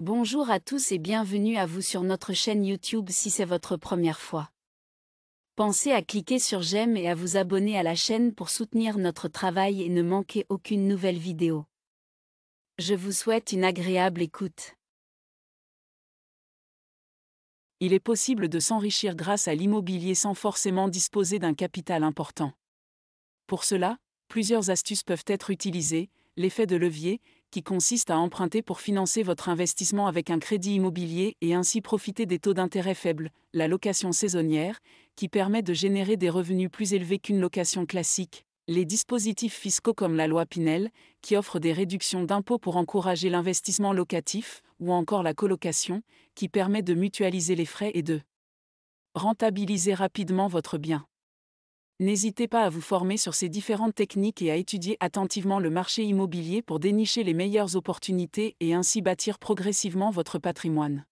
Bonjour à tous et bienvenue à vous sur notre chaîne YouTube si c'est votre première fois. Pensez à cliquer sur j'aime et à vous abonner à la chaîne pour soutenir notre travail et ne manquer aucune nouvelle vidéo. Je vous souhaite une agréable écoute. Il est possible de s'enrichir grâce à l'immobilier sans forcément disposer d'un capital important. Pour cela, plusieurs astuces peuvent être utilisées, l'effet de levier, qui consiste à emprunter pour financer votre investissement avec un crédit immobilier et ainsi profiter des taux d'intérêt faibles, la location saisonnière, qui permet de générer des revenus plus élevés qu'une location classique, les dispositifs fiscaux comme la loi Pinel, qui offre des réductions d'impôts pour encourager l'investissement locatif, ou encore la colocation, qui permet de mutualiser les frais et de rentabiliser rapidement votre bien. N'hésitez pas à vous former sur ces différentes techniques et à étudier attentivement le marché immobilier pour dénicher les meilleures opportunités et ainsi bâtir progressivement votre patrimoine.